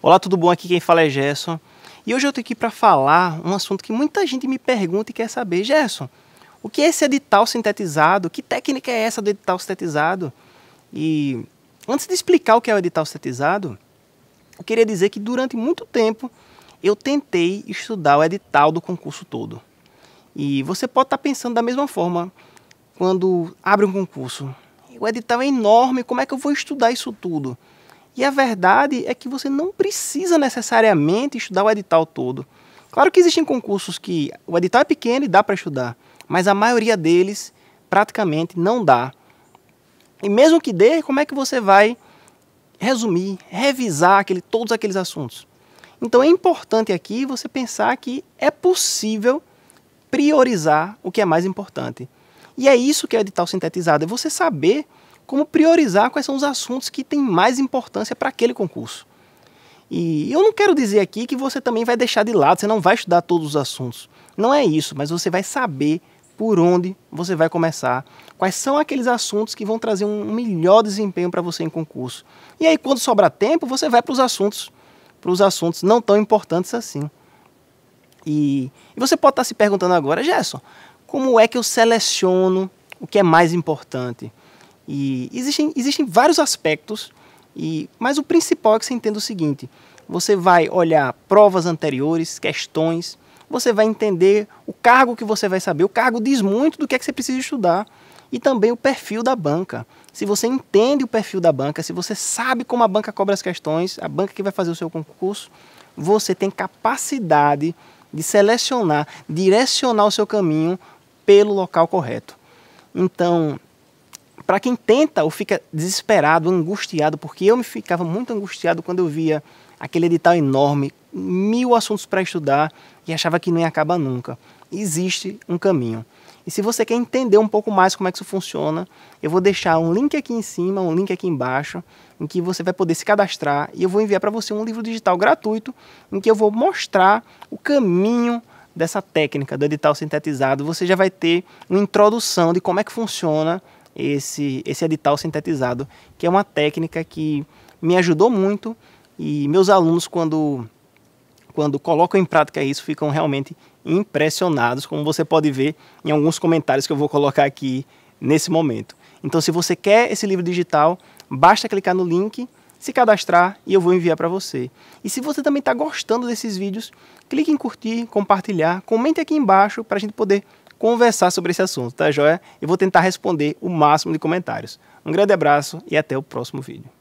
Olá, tudo bom? Aqui quem fala é Gerson. E hoje eu estou aqui para falar um assunto que muita gente me pergunta e quer saber. Gerson, o que é esse edital sintetizado? Que técnica é essa do edital sintetizado? E antes de explicar o que é o edital sintetizado, eu queria dizer que durante muito tempo eu tentei estudar o edital do concurso todo. E você pode estar tá pensando da mesma forma quando abre um concurso. O edital é enorme, como é que eu vou estudar isso tudo? E a verdade é que você não precisa necessariamente estudar o edital todo. Claro que existem concursos que o edital é pequeno e dá para estudar, mas a maioria deles praticamente não dá. E mesmo que dê, como é que você vai resumir, revisar aquele, todos aqueles assuntos? Então é importante aqui você pensar que é possível priorizar o que é mais importante. E é isso que é o edital sintetizado, é você saber como priorizar quais são os assuntos que têm mais importância para aquele concurso. E eu não quero dizer aqui que você também vai deixar de lado, você não vai estudar todos os assuntos. Não é isso, mas você vai saber por onde você vai começar, quais são aqueles assuntos que vão trazer um melhor desempenho para você em concurso. E aí, quando sobrar tempo, você vai para os assuntos, para os assuntos não tão importantes assim. E, e você pode estar tá se perguntando agora, Gerson, como é que eu seleciono o que é mais importante? E existem, existem vários aspectos, e, mas o principal é que você entenda o seguinte: você vai olhar provas anteriores, questões, você vai entender o cargo que você vai saber. O cargo diz muito do que é que você precisa estudar e também o perfil da banca. Se você entende o perfil da banca, se você sabe como a banca cobra as questões, a banca que vai fazer o seu concurso, você tem capacidade de selecionar, direcionar o seu caminho pelo local correto. Então, para quem tenta ou fica desesperado, angustiado, porque eu me ficava muito angustiado quando eu via aquele edital enorme, mil assuntos para estudar e achava que não ia acabar nunca. Existe um caminho. E se você quer entender um pouco mais como é que isso funciona, eu vou deixar um link aqui em cima, um link aqui embaixo, em que você vai poder se cadastrar e eu vou enviar para você um livro digital gratuito em que eu vou mostrar o caminho dessa técnica do edital sintetizado. Você já vai ter uma introdução de como é que funciona esse, esse edital sintetizado, que é uma técnica que me ajudou muito e meus alunos, quando, quando colocam em prática isso, ficam realmente impressionados, como você pode ver em alguns comentários que eu vou colocar aqui nesse momento. Então, se você quer esse livro digital, basta clicar no link, se cadastrar e eu vou enviar para você. E se você também está gostando desses vídeos, clique em curtir, compartilhar, comente aqui embaixo para a gente poder conversar sobre esse assunto, tá joia? E vou tentar responder o máximo de comentários. Um grande abraço e até o próximo vídeo.